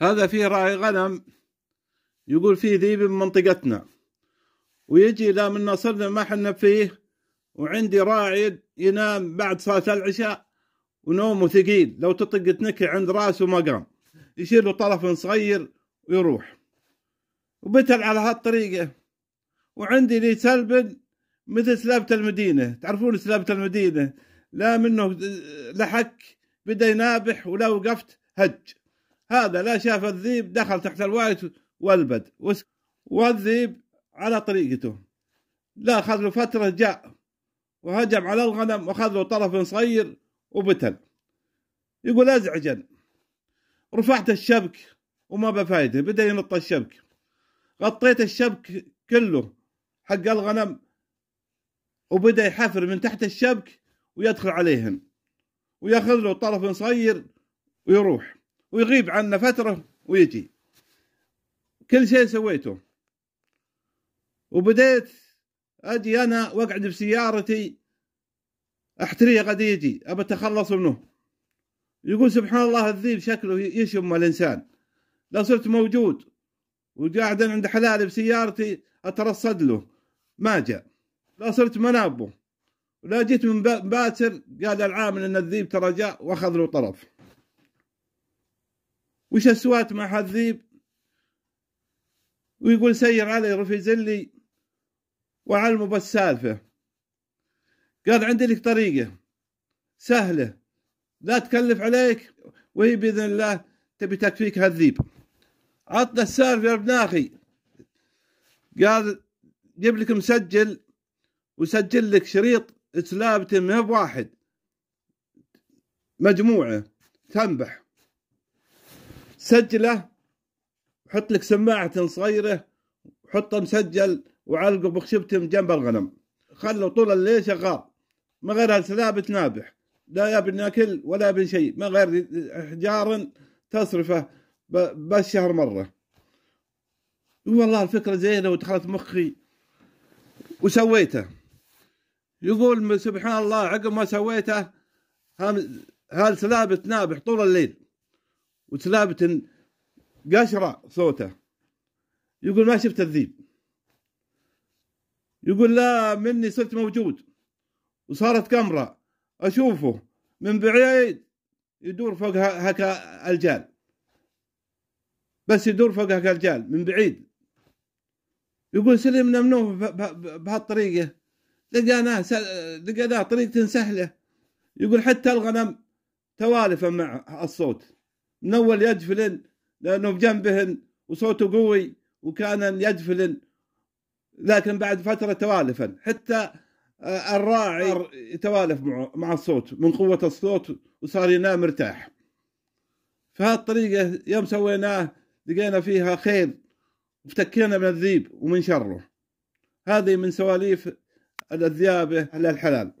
هذا فيه راعي غنم يقول فيه ذيب من منطقتنا ويجي لا من ناصرنا ما حنا فيه وعندي راعي ينام بعد صلاة العشاء ونومه ثقيل لو تطق تنكي عند راسه ما قام يشيل له طرف صغير ويروح وبتل على هالطريقة وعندي لي سلب مثل سلابة المدينة تعرفون سلابة المدينة لا منه لحك بدأ ينابح ولا وقفت هج هذا لا شاف الذيب دخل تحت الوايت والبد والذيب على طريقته لا أخذ له فترة جاء وهجم على الغنم وأخذ له طرف صغير وبتل يقول أزعجا رفعت الشبك وما بفايدة بدأ ينط الشبك غطيت الشبك كله حق الغنم وبدأ يحفر من تحت الشبك ويدخل عليهن وياخذ له طرف صغير ويروح ويغيب عنا فترة ويجي كل شيء سويته وبديت أجي أنا وأقعد بسيارتي أحتريه قد يجي أبى أتخلص منه يقول سبحان الله الذيب شكله يشم الإنسان لو صرت موجود وقاعد عند حلالي بسيارتي أترصد له ما جاء لا صرت منابه لا جيت من باتر قال العامل ان الذيب ترى جاء واخذ له طرف وش السوات مع حذيب ويقول سير علي رفيز لي وعلمه بس سالفة قال عندي لك طريقة سهلة لا تكلف عليك وهي بإذن الله تبي تكفيك هالذيب عطنا السالفة يا ابن أخي قال جيب لك مسجل وسجل لك شريط سلابته ما بواحد مجموعة تنبح سجله وحط لك سماعة صغيرة وحطه مسجل وعلقه بخشبتهم جنب الغنم خلوا طول الليل شغال ما غير هالسلاب تنابح لا يا ناكل ولا بن شيء ما غير حجار تصرفه بس شهر مرة والله الفكرة زينة ودخلت مخي وسويته يقول سبحان الله عقب ما سويته هالسلاب تنابح طول الليل وتلابة قشرة صوته يقول ما شفت الذيب يقول لا مني صرت موجود وصارت كاميرا أشوفه من بعيد يدور فوق هكا الجال بس يدور فوق هكا الجال من بعيد يقول سلمنا منه بهالطريقة لقيناه لقيناه طريقة سهلة يقول حتى الغنم توالف مع الصوت من أول يجفلن لأنه بجنبهن وصوته قوي وكان يجفلن لكن بعد فترة توالفا حتى آه، الراعي يتوالف مع الصوت من قوة الصوت وصار ينام مرتاح فهالطريقة يوم سويناه لقينا فيها خير وافتكينا من الذيب ومن شره هذه من سواليف الذيابة على الحلال